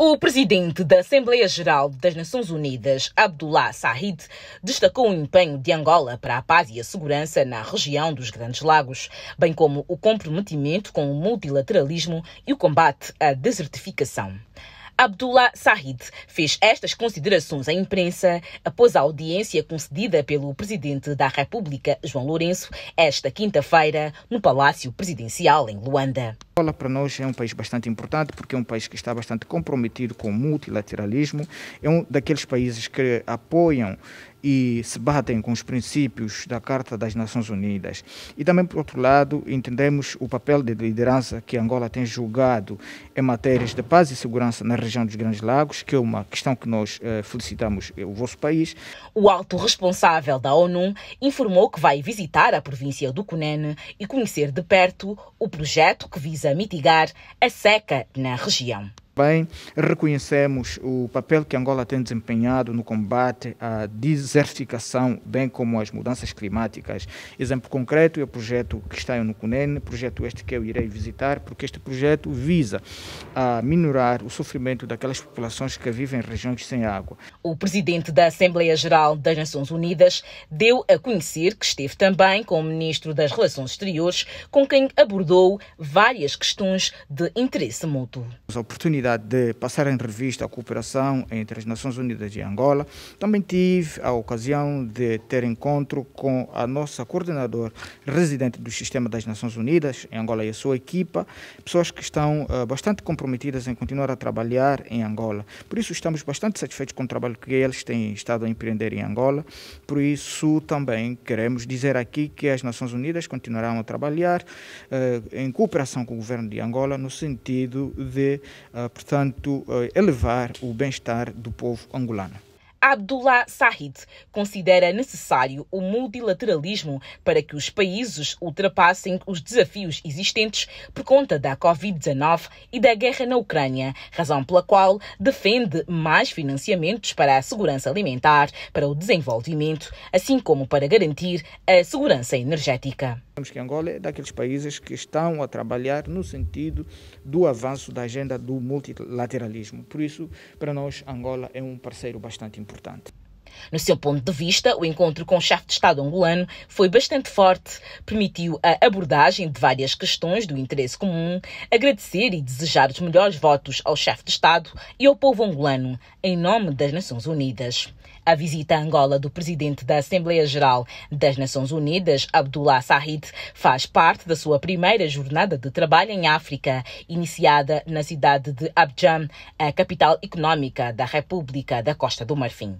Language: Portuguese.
O presidente da Assembleia Geral das Nações Unidas, Abdullah Sahid, destacou o empenho de Angola para a paz e a segurança na região dos Grandes Lagos, bem como o comprometimento com o multilateralismo e o combate à desertificação. Abdullah Sahid fez estas considerações à imprensa após a audiência concedida pelo presidente da República, João Lourenço, esta quinta-feira, no Palácio Presidencial em Luanda. Angola para nós é um país bastante importante porque é um país que está bastante comprometido com o multilateralismo, é um daqueles países que apoiam e se batem com os princípios da Carta das Nações Unidas. E também, por outro lado, entendemos o papel de liderança que Angola tem julgado em matérias de paz e segurança na região dos Grandes Lagos, que é uma questão que nós eh, felicitamos eh, o vosso país. O alto responsável da ONU informou que vai visitar a província do Cunene e conhecer de perto o projeto que visa mitigar a seca na região. Também reconhecemos o papel que Angola tem desempenhado no combate à desertificação, bem como às mudanças climáticas. Exemplo concreto é o projeto que está no CUNEN, projeto este que eu irei visitar, porque este projeto visa a minorar o sofrimento daquelas populações que vivem em regiões sem água. O presidente da Assembleia Geral das Nações Unidas deu a conhecer que esteve também com o ministro das Relações Exteriores, com quem abordou várias questões de interesse mútuo. As oportunidades oportunidade de passar em revista a cooperação entre as Nações Unidas e Angola, também tive a ocasião de ter encontro com a nossa coordenadora residente do Sistema das Nações Unidas em Angola e a sua equipa, pessoas que estão uh, bastante comprometidas em continuar a trabalhar em Angola. Por isso, estamos bastante satisfeitos com o trabalho que eles têm estado a empreender em Angola. Por isso, também queremos dizer aqui que as Nações Unidas continuarão a trabalhar uh, em cooperação com o governo de Angola no sentido de uh, portanto, eh, elevar o bem-estar do povo angolano. Abdullah Sahid considera necessário o multilateralismo para que os países ultrapassem os desafios existentes por conta da Covid-19 e da guerra na Ucrânia, razão pela qual defende mais financiamentos para a segurança alimentar, para o desenvolvimento, assim como para garantir a segurança energética. Sabemos que Angola é daqueles países que estão a trabalhar no sentido do avanço da agenda do multilateralismo. Por isso, para nós, Angola é um parceiro bastante importante. No seu ponto de vista, o encontro com o chefe de Estado angolano foi bastante forte, permitiu a abordagem de várias questões do interesse comum, agradecer e desejar os melhores votos ao chefe de Estado e ao povo angolano, em nome das Nações Unidas. A visita a Angola do presidente da Assembleia Geral das Nações Unidas, Abdullah Sahid, faz parte da sua primeira jornada de trabalho em África, iniciada na cidade de Abidjan, a capital econômica da República da Costa do Marfim.